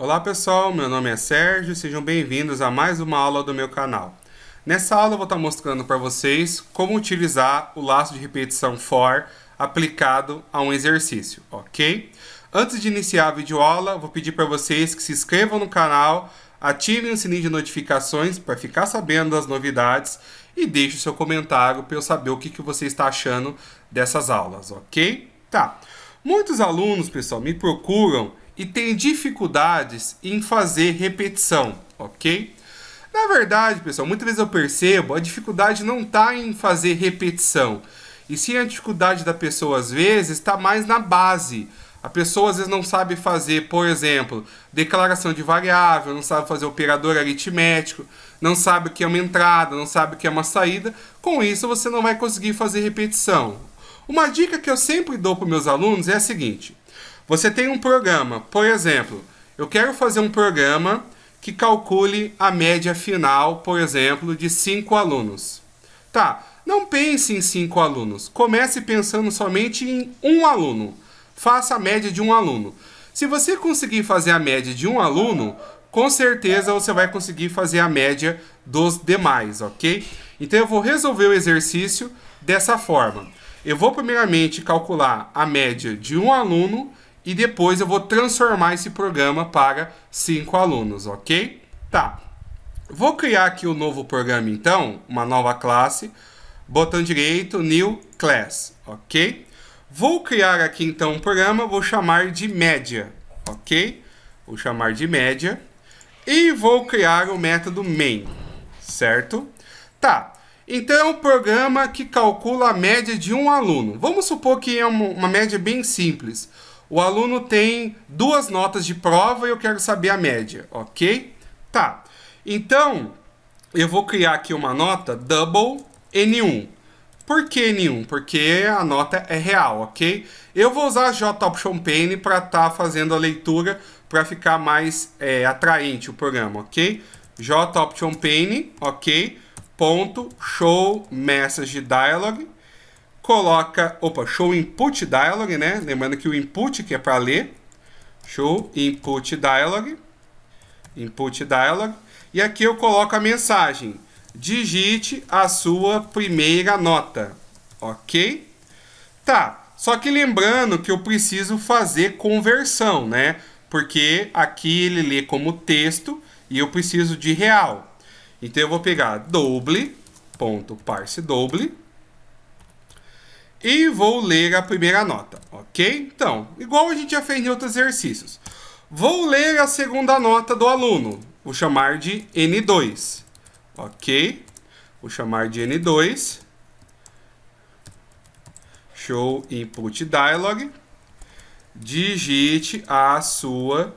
Olá pessoal, meu nome é Sérgio, sejam bem-vindos a mais uma aula do meu canal. Nessa aula eu vou estar mostrando para vocês como utilizar o laço de repetição for aplicado a um exercício, ok? Antes de iniciar a videoaula, vou pedir para vocês que se inscrevam no canal, ativem o sininho de notificações para ficar sabendo das novidades e deixe o seu comentário para eu saber o que, que você está achando dessas aulas, ok? Tá. Muitos alunos, pessoal, me procuram e tem dificuldades em fazer repetição, ok? Na verdade, pessoal, muitas vezes eu percebo a dificuldade não está em fazer repetição, e sim a dificuldade da pessoa às vezes está mais na base. A pessoa às vezes não sabe fazer, por exemplo, declaração de variável, não sabe fazer operador aritmético, não sabe o que é uma entrada, não sabe o que é uma saída. Com isso, você não vai conseguir fazer repetição. Uma dica que eu sempre dou para meus alunos é a seguinte: você tem um programa, por exemplo, eu quero fazer um programa que calcule a média final, por exemplo, de cinco alunos. Tá, não pense em cinco alunos, comece pensando somente em um aluno. Faça a média de um aluno. Se você conseguir fazer a média de um aluno, com certeza você vai conseguir fazer a média dos demais, ok? Então eu vou resolver o exercício dessa forma. Eu vou primeiramente calcular a média de um aluno e depois eu vou transformar esse programa para cinco alunos, ok? Tá. Vou criar aqui o um novo programa então, uma nova classe, botão direito, new class, ok? Vou criar aqui então um programa, vou chamar de média, ok? Vou chamar de média e vou criar o método main, certo? Tá, então é um programa que calcula a média de um aluno. Vamos supor que é uma, média bem simples. O aluno tem duas notas de prova e eu quero saber a média, ok? Tá. Então, eu vou criar aqui uma nota double N1. Por que N1? Porque a nota é real, ok? Eu vou usar JOptionPane para estar tá fazendo a leitura para ficar mais é, atraente o programa, ok? JOptionPane, ok? Ponto show message dialog coloca, opa, show input dialog, né? Lembrando que o input que é para ler, show input dialog, input dialog, e aqui eu coloco a mensagem, digite a sua primeira nota, ok? Tá, só que lembrando que eu preciso fazer conversão, né? Porque aqui ele lê como texto e eu preciso de real. Então eu vou pegar doble, ponto parse doble, e vou ler a primeira nota, ok? Então, igual a gente já fez em outros exercícios. Vou ler a segunda nota do aluno. Vou chamar de N2, ok? Vou chamar de N2. Show input dialog. Digite a sua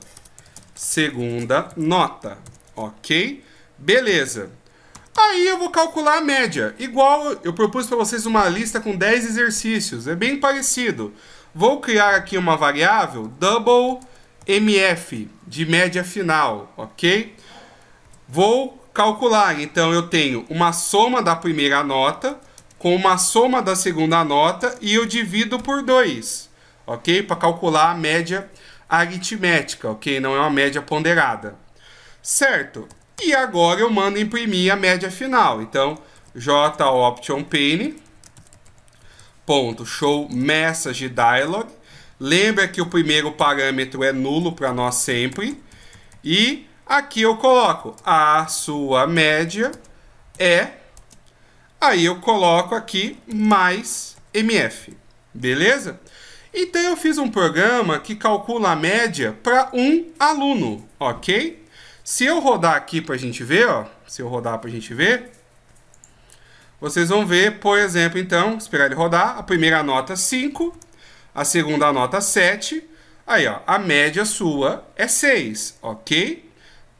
segunda nota, ok? Beleza. Tá aí eu vou calcular a média. Igual eu propus para vocês uma lista com 10 exercícios, é bem parecido. Vou criar aqui uma variável double mf de média final, ok? Vou calcular, então eu tenho uma soma da primeira nota com uma soma da segunda nota e eu divido por 2, ok? Para calcular a média aritmética, ok? Não é uma média ponderada. Certo, e agora eu mando imprimir a média final. Então, joptionPane, ponto, show dialog. Lembra que o primeiro parâmetro é nulo para nós sempre. E aqui eu coloco a sua média é, aí eu coloco aqui mais MF, beleza? Então eu fiz um programa que calcula a média para um aluno, ok? Se eu rodar aqui para a gente ver, ó, se eu rodar para a gente ver, vocês vão ver, por exemplo, então, esperar ele rodar, a primeira nota 5, a segunda nota 7, aí ó, a média sua é 6, ok?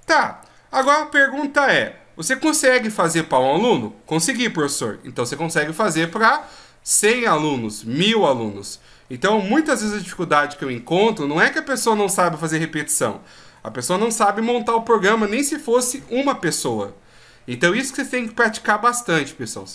Tá, agora a pergunta é, você consegue fazer para um aluno? Consegui, professor. Então você consegue fazer para 100 alunos, 1000 alunos. Então, muitas vezes a dificuldade que eu encontro não é que a pessoa não sabe fazer repetição. A pessoa não sabe montar o programa nem se fosse uma pessoa. Então isso que você tem que praticar bastante, pessoal.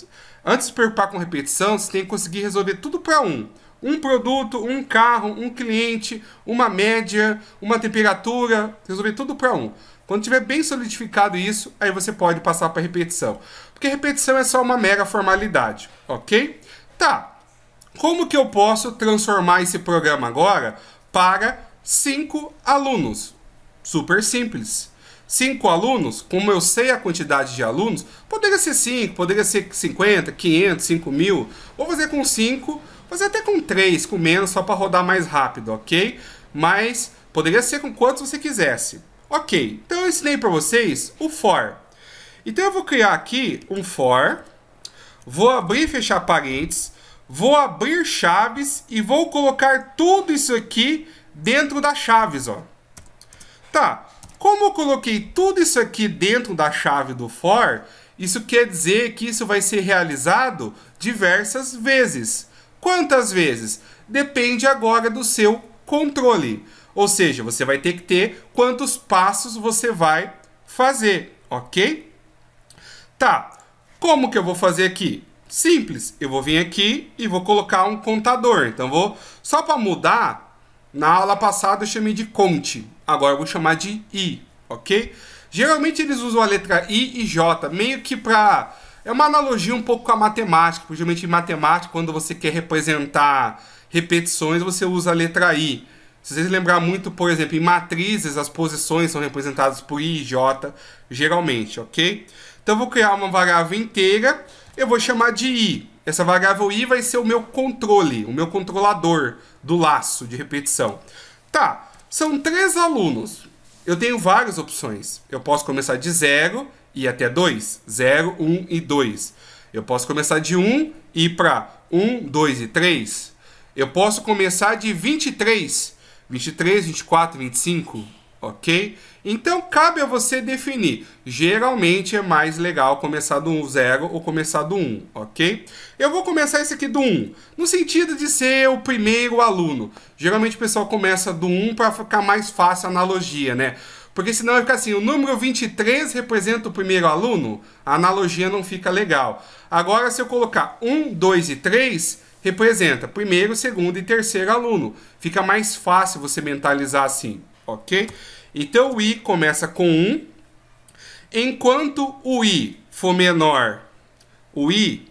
Antes de preocupar com repetição, você tem que conseguir resolver tudo para um. Um produto, um carro, um cliente, uma média, uma temperatura, resolver tudo para um. Quando tiver bem solidificado isso, aí você pode passar para repetição. Porque repetição é só uma mera formalidade, ok? Tá. Como que eu posso transformar esse programa agora para cinco alunos? Super simples. Cinco alunos, como eu sei a quantidade de alunos, poderia ser cinco, poderia ser 50, 500, 5 mil. Vou fazer com cinco. fazer até com três, com menos, só para rodar mais rápido, ok? Mas poderia ser com quantos você quisesse. Ok, então eu ensinei para vocês o for. Então eu vou criar aqui um for, vou abrir e fechar parênteses, vou abrir chaves e vou colocar tudo isso aqui dentro das chaves, ó. Tá, como eu coloquei tudo isso aqui dentro da chave do for, isso quer dizer que isso vai ser realizado diversas vezes. Quantas vezes? Depende agora do seu controle. Ou seja, você vai ter que ter quantos passos você vai fazer, ok? Tá, como que eu vou fazer aqui? Simples, eu vou vir aqui e vou colocar um contador. Então, vou só para mudar, na aula passada eu chamei de conte agora eu vou chamar de I, ok? Geralmente eles usam a letra I e J, meio que para É uma analogia um pouco com a matemática, principalmente em matemática, quando você quer representar repetições, você usa a letra I. Se vocês lembrar muito, por exemplo, em matrizes, as posições são representadas por I e J, geralmente, ok? Então eu vou criar uma variável inteira, eu vou chamar de I. Essa variável I vai ser o meu controle, o meu controlador do laço de repetição. Tá, são três alunos. Eu tenho várias opções. Eu posso começar de zero e até dois. Zero, um e dois. Eu posso começar de um e ir para um, dois e três. Eu posso começar de 23. 23, 24, 25 ok? Então cabe a você definir. Geralmente é mais legal começar do 0 ou começar do 1, ok? Eu vou começar esse aqui do 1, no sentido de ser o primeiro aluno. Geralmente o pessoal começa do 1 para ficar mais fácil a analogia, né? Porque senão vai ficar assim, o número 23 representa o primeiro aluno, a analogia não fica legal. Agora se eu colocar 1, 2 e 3, representa primeiro, segundo e terceiro aluno. Fica mais fácil você mentalizar assim ok? Então o i começa com 1. Enquanto o i for menor, o i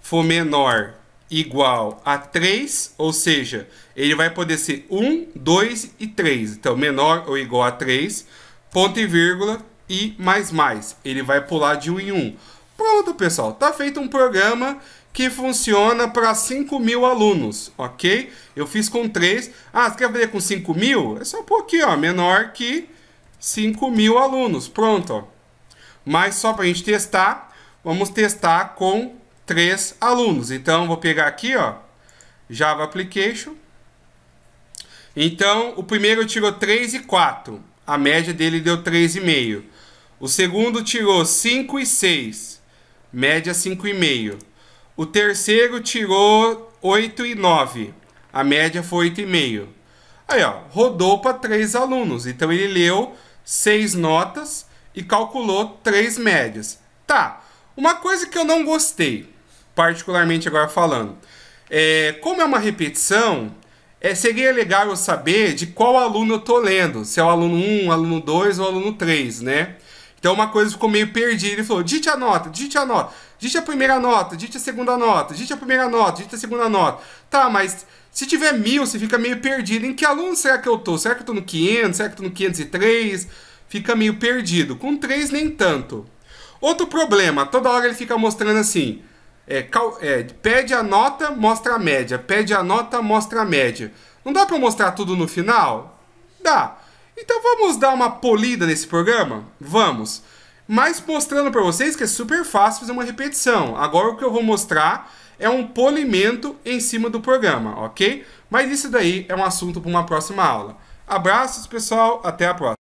for menor igual a 3, ou seja, ele vai poder ser 1, 2 e 3. Então, menor ou igual a 3, ponto e vírgula e mais mais. Ele vai pular de 1 em 1. Pronto, pessoal. Tá feito um programa que funciona para 5 mil alunos, ok? Eu fiz com 3. Ah, você quer fazer com 5 mil? É só um pouquinho, ó, menor que 5 mil alunos. Pronto, ó. Mas só para a gente testar, vamos testar com 3 alunos. Então, vou pegar aqui, ó, Java Application. Então, o primeiro tirou 3 e 4. A média dele deu 3,5. O segundo tirou 5 e 6. Média 5,5. O terceiro tirou 8 e 9. A média foi 8 e meio. Aí, ó, rodou para três alunos. Então ele leu seis notas e calculou três médias. Tá. Uma coisa que eu não gostei, particularmente agora falando, é, como é uma repetição, é, seria legal eu saber de qual aluno eu tô lendo, se é o aluno 1, aluno 2 ou aluno 3, né? Então uma coisa ficou meio perdida. Ele falou: digite a nota, digite a nota, digite a primeira nota, digite a segunda nota, digite a primeira nota, digite a segunda nota. Tá, mas se tiver mil, você fica meio perdido. Em que aluno será que eu tô? Será que eu tô no 500? Será que eu tô no 503? Fica meio perdido. Com três nem tanto. Outro problema: toda hora ele fica mostrando assim. É, cal, é, pede a nota, mostra a média. Pede a nota, mostra a média. Não dá para mostrar tudo no final? Dá. Então vamos dar uma polida nesse programa? Vamos. Mas mostrando para vocês que é super fácil fazer uma repetição. Agora o que eu vou mostrar é um polimento em cima do programa, ok? Mas isso daí é um assunto para uma próxima aula. Abraços, pessoal, até a próxima.